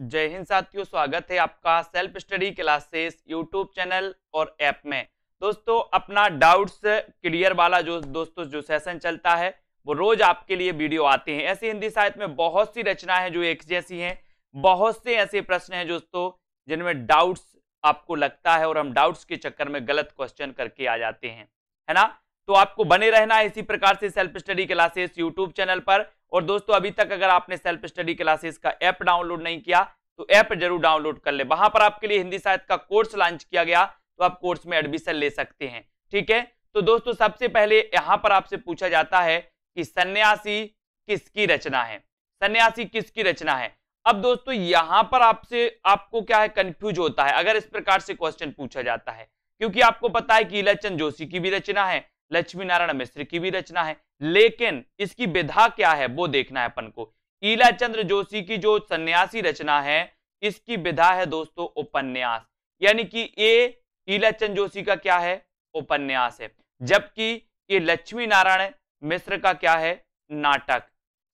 जय हिंद साथियों स्वागत है आपका self study classes YouTube channel और ऐप में दोस्तों अपना डाउट्स क्लियर वाला जो दोस्तों जो सेशन चलता है वो रोज आपके लिए वीडियो आते हैं ऐसे हिंदी साहित्य में बहुत सी रचनाएं जो एक जैसी हैं बहुत से ऐसे प्रश्न हैं दोस्तों जिनमें डाउट्स आपको लगता है और हम डाउट्स के चक्कर में गलत क्वेश्चन करके आ जाते हैं है ना तो आपको बने रहना है इसी प्रकार से self study classes YouTube channel पर और दोस्तों अभी तक अगर आपने सेल्फ स्टडी क्लासेस का ऐप डाउनलोड नहीं किया तो ऐप जरूर डाउनलोड कर ले वहां पर आपके लिए हिंदी साहित्य का कोर्स लॉन्च किया गया तो आप कोर्स में एडमिशन ले सकते हैं ठीक है तो दोस्तों सबसे पहले यहां पर आपसे पूछा जाता है कि सन्यासी किसकी रचना है सन्यासी किसकी रचना है अब दोस्तों यहां पर आपसे आपको क्या है कंफ्यूज होता है अगर इस प्रकार से क्वेश्चन पूछा जाता है क्योंकि आपको पता है कि इलाचंद जोशी की भी रचना है लक्ष्मी नारायण मिश्र की भी रचना है लेकिन इसकी विधा क्या है वो देखना है अपन को ईला चंद्र जोशी की जो सन्यासी रचना है इसकी विधा है दोस्तों उपन्यास यानी कि ये ईला चंद्र जोशी का क्या है उपन्यास है जबकि ये लक्ष्मी नारायण मिश्र का क्या है नाटक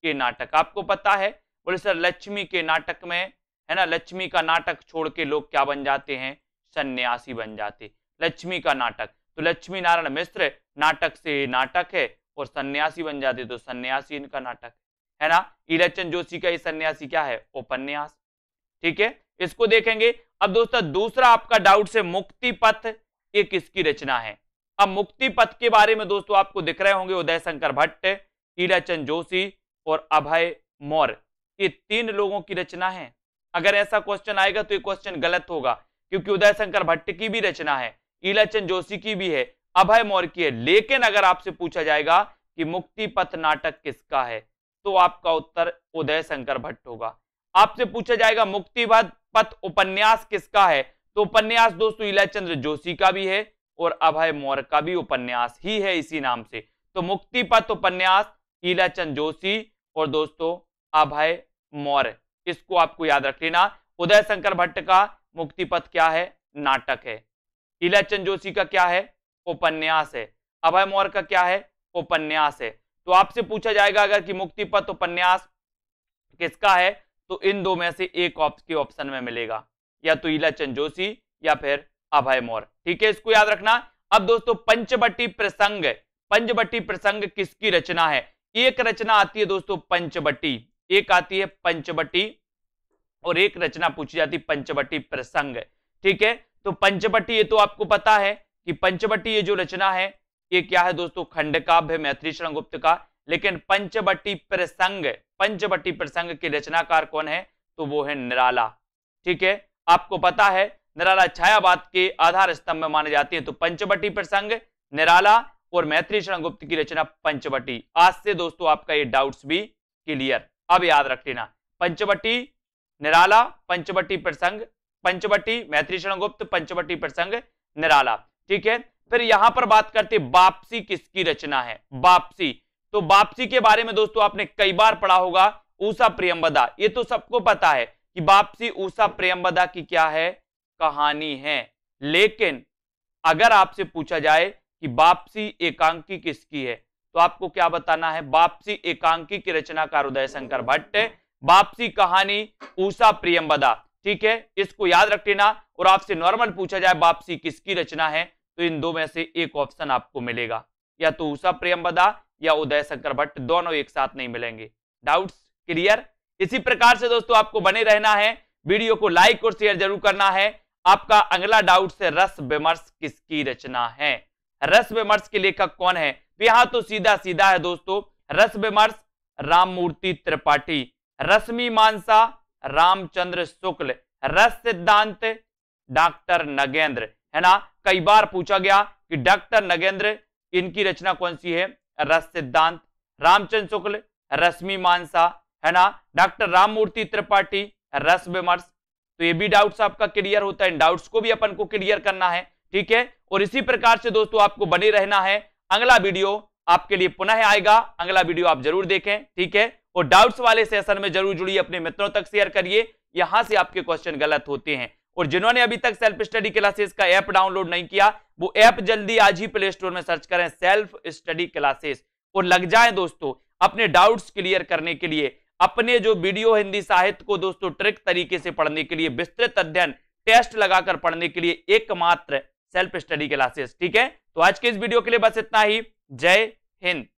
ये नाटक आपको पता है बोले सर लक्ष्मी के नाटक में है ना लक्ष्मी का नाटक छोड़ के लोग क्या बन जाते हैं सन्यासी बन जाते लक्ष्मी का नाटक तो लक्ष्मी नारायण मिश्र नाटक से नाटक है और सन्यासी बन जाते तो सन्यासी इनका नाटक है ना ईरचन जोशी का ये सन्यासी क्या है उपन्यास ठीक है इसको देखेंगे अब दोस्तों दूसरा आपका डाउट से मुक्ति पथ ये किसकी रचना है अब मुक्ति पथ के बारे में दोस्तों आपको दिख रहे होंगे उदय शंकर भट्ट ईरचन जोशी और अभय मौर्य ये तीन लोगों की रचना है अगर ऐसा क्वेश्चन आएगा तो ये क्वेश्चन गलत होगा क्योंकि उदय शंकर भट्ट की भी रचना है इलाचंद जोशी की भी है अभय मौर्य की है लेकिन अगर आपसे पूछा जाएगा कि मुक्ति पथ नाटक किसका है तो आपका उत्तर उदय शंकर भट्ट होगा आपसे पूछा जाएगा मुक्ति पथ उपन्यास किसका है तो उपन्यास दोस्तों इला चंद्र जोशी का भी है और अभय मौर्य का भी उपन्यास ही है इसी नाम से तो मुक्ति पथ उपन्यास इलाचंद जोशी और दोस्तों अभय मौर्य इसको आपको याद रख लेना उदय शंकर भट्ट का मुक्ति पथ क्या है नाटक है इलाचंद जोशी का क्या है उपन्यास है अभय मौर्य का क्या है उपन्यास है तो आपसे पूछा जाएगा अगर कि मुक्ति पथ उपन्यास किसका है तो इन दो में से एक के ऑप्शन में मिलेगा या तो इलाचंद जोशी या फिर अभय मौर्य ठीक है इसको याद रखना अब दोस्तों पंचवटी प्रसंग पंचवटी प्रसंग किसकी रचना है एक रचना आती है दोस्तों पंचवटी एक आती है पंचवटी और एक रचना पूछी जाती पंचवटी प्रसंग ठीक है तो पंचवटी ये तो आपको पता है कि पंचवटी ये जो रचना है ये क्या है दोस्तों खंड काव्य मैत्री शरण गुप्त का लेकिन पंचवटी प्रसंग पंचवटी प्रसंग के रचनाकार कौन है तो वो है निराला ठीक है आपको पता है निराला छायावाद के आधार स्तंभ में माने जाते हैं तो पंचवटी प्रसंग निराला और मैत्री शरण गुप्त की रचना पंचवटी आज से दोस्तों आपका ये डाउट्स भी क्लियर अब याद रख लेना पंचवटी निराला पंचवटी प्रसंग पंचवटी मैत्री शरण गुप्त पंचवटी प्रसंग निराला ठीक है फिर यहां पर बात करते वापसी किसकी रचना है वापसी तो वापसी के बारे में दोस्तों आपने कई बार पढ़ा होगा ऊषा प्रियम्बदा ये तो सबको पता है कि वापसी ऊषा प्रियम्बदा की क्या है कहानी है लेकिन अगर आपसे पूछा जाए कि वापसी एकांकी किसकी है तो आपको क्या बताना है वापसी एकांकी की रचनाकार उदय शंकर भट्ट वापसी कहानी ऊषा प्रियम्बदा ठीक है इसको याद रख लेना और आपसे नॉर्मल पूछा जाए वापसी किसकी रचना है तो इन दो में से एक ऑप्शन आपको मिलेगा या तो उषा प्रेमबदा या उदय शंकर भट्ट दोनों एक साथ नहीं मिलेंगे डाउट्स क्लियर इसी प्रकार से दोस्तों आपको बने रहना है वीडियो को लाइक और शेयर जरूर करना है आपका अगला डाउट से रस विमर्श किसकी रचना है रस विमर्श के लेखक कौन है तो यहां तो सीधा सीधा है दोस्तों रस विमर्श राममूर्ति त्रिपाठी रश्मि मानसा रामचंद्र शुक्ल रस सिद्धांत डॉक्टर नगेंद्र है ना कई बार पूछा गया कि डॉक्टर नगेंद्र इनकी रचना कौन सी है रस सिद्धांत रामचंद्र शुक्ल रश्मि मानसा है ना डॉक्टर राममूर्ति त्रिपाठी रस विमर्श तो ये भी डाउट्स आपका क्लियर होता है डाउट्स को भी अपन को क्लियर करना है ठीक है और इसी प्रकार से दोस्तों आपको बने रहना है अगला वीडियो आपके लिए पुनः आएगा अगला वीडियो आप जरूर देखें ठीक है और डाउट्स वाले सेशन में जरूर जुड़िए अपने मित्रों तक शेयर करिए यहां से आपके क्वेश्चन गलत होते हैं और जिन्होंने अभी तक सेल्फ स्टडी क्लासेस का ऐप डाउनलोड नहीं किया वो ऐप जल्दी आज ही प्ले स्टोर में सर्च करें सेल्फ स्टडी क्लासेस और लग जाए दोस्तों अपने डाउट्स क्लियर करने के लिए अपने जो वीडियो हिंदी साहित्य को दोस्तों ट्रिक तरीके से पढ़ने के लिए विस्तृत अध्ययन टेस्ट लगाकर पढ़ने के लिए एकमात्र सेल्फ स्टडी क्लासेस ठीक है तो आज के इस वीडियो के लिए बस इतना ही जय हिंद